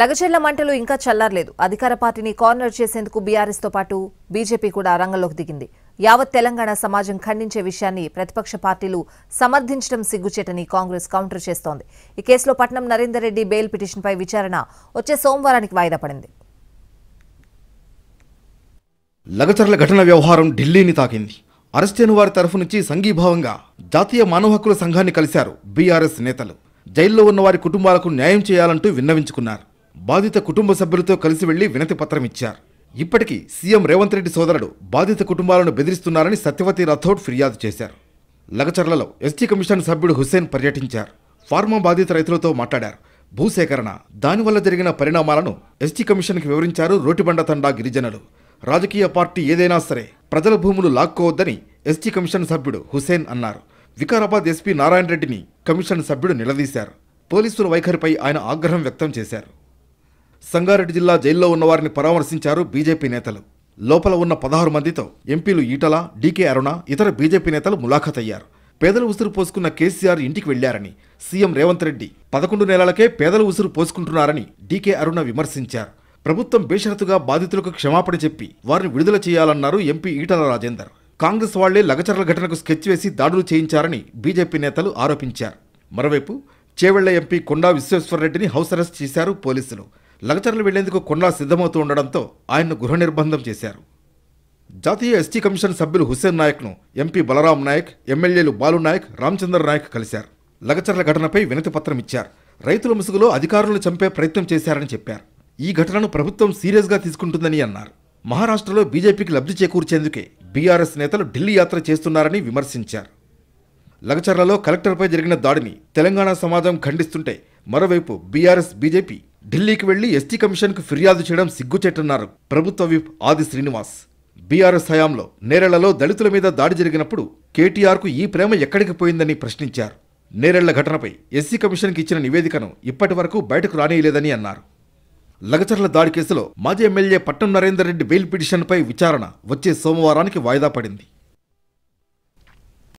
లగచెల్ల మంటలు ఇంకా చల్లారలేదు అధికార పార్టీని కార్నర్ చేసేందుకు తో పాటు బీజేపీ కూడా రంగంలోకి దిగింది యావత్ తెలంగాణ సమాజం ఖండించే విషయాన్ని ప్రతిపక్ష పార్టీలు సమర్థించడం సిగ్గుచేటని కాంగ్రెస్ కౌంటర్ చేస్తోంది ఈ కేసులో పట్నం నరేందర్ రెడ్డి బెయిల్ పిటిషన్పై విచారణ వచ్చే సోమవారానికి వాయిదా పడింది లగచర్ల ఘటన వ్యవహారం ఢిల్లీని తాకింది అరెస్టైన వారి తరఫు నుంచి సంఘీభావంగా జాతీయ మానవ హక్కుల సంఘాన్ని కలిశారు బీఆర్ఎస్ నేతలు జైల్లో ఉన్న వారి కుటుంబాలకు న్యాయం చేయాలంటూ విన్నవించుకున్నారు బాధిత కుటుంబ సభ్యులతో కలిసి వెళ్లి వినతి పత్రం ఇచ్చారు ఇప్పటికీ సీఎం రేవంత్ రెడ్డి సోదరుడు బాధిత కుటుంబాలను బెదిరిస్తున్నారని సత్యవతి రథౌడ్ ఫిర్యాదు చేశారు లగచర్లలో ఎస్టీ కమిషన్ సభ్యుడు హుస్సేన్ పర్యటించారు ఫార్మా బాధిత రైతులతో మాట్లాడారు భూసేకరణ దానివల్ల జరిగిన పరిణామాలను ఎస్టీ కమిషన్కి వివరించారు రోటిబండ తండా గిరిజనులు రాజకీయ పార్టీ ఏదైనా సరే ప్రజల భూములు లాక్కోవద్దని ఎస్టీ కమిషన్ సభ్యుడు హుసేన్ అన్నారు వికారాబాద్ ఎస్పీ నారాయణ రెడ్డిని కమిషన్ సభ్యుడు నిలదీశారు పోలీసుల వైఖరిపై ఆయన ఆగ్రహం వ్యక్తం చేశారు సంగారెడ్డి జిల్లా జైల్లో ఉన్నవారిని పరామర్శించారు బీజేపీ నేతలు లోపల ఉన్న పదహారు మందితో ఎంపీలు ఈటల డీకే అరుణ ఇతర బీజేపీ నేతలు ములాఖతయ్యారు పేదలు ఉసురు పోసుకున్న కేసీఆర్ ఇంటికి వెళ్లారని సీఎం రేవంత్ రెడ్డి పదకొండు నెలలకే పేదలు ఉసురు పోసుకుంటున్నారని డీకే అరుణ విమర్శించారు ప్రభుత్వం బేషరతుగా బాధితులకు క్షమాపణ చెప్పి వారిని విడుదల చేయాలన్నారు ఎంపీ ఈటల రాజేందర్ కాంగ్రెస్ వాళ్లే లగచర్ల ఘటనకు స్కెచ్ వేసి దాడులు చేయించారని బీజేపీ నేతలు ఆరోపించారు మరోవైపు చేవెళ్ల ఎంపీ కొండా విశ్వేశ్వరరెడ్డిని హౌస్ అరెస్ట్ చేశారు పోలీసులు లగచర్లు వెళ్లేందుకు కొన్నా సిద్ధమవుతూ ఉండడంతో ఆయన్ను గృహ నిర్బంధం చేశారు జాతీయ ఎస్టీ కమిషన్ సభ్యులు హుస్సేన్ నాయక్ను ఎంపీ బలరాం నాయక్ ఎమ్మెల్యేలు బాలు నాయక్ రామచంద్ర నాయక్ కలిశారు లగచర్ల ఘటనపై వినతి పత్రం ఇచ్చారు రైతుల ముసుగులో అధికారులను చంపే ప్రయత్నం చేశారని చెప్పారు ఈ ఘటనను ప్రభుత్వం సీరియస్గా తీసుకుంటుందని అన్నారు మహారాష్ట్రలో బీజేపీకి లబ్ధి చేకూర్చేందుకే బీఆర్ఎస్ నేతలు ఢిల్లీ యాత్ర చేస్తున్నారని విమర్శించారు లగచర్లలో కలెక్టర్పై జరిగిన దాడిని తెలంగాణ సమాజం ఖండిస్తుంటే మరోవైపు బీఆర్ఎస్ బీజేపీ ఢిల్లీకి వెళ్లి ఎస్టీ కమిషన్కు ఫిర్యాదు చేయడం సిగ్గుచేటన్నారు ప్రభుత్వ విప్ ఆది శ్రీనివాస్ బీఆర్ఎస్ హయాంలో నేరళ్లలో దళితుల మీద దాడి జరిగినప్పుడు కేటీఆర్కు ఈ ప్రేమ ఎక్కడికి పోయిందని ప్రశ్నించారు నేరెళ్ల ఘటనపై ఎస్సీ కమిషన్కి ఇచ్చిన నివేదికను ఇప్పటి వరకు బయటకు రానియలేదని అన్నారు లగచర్ల దాడి కేసులో మాజీ ఎమ్మెల్యే పట్నం నరేందర్ రెడ్డి బెయిల్ పిటిషన్పై విచారణ వచ్చే సోమవారానికి వాయిదా పడింది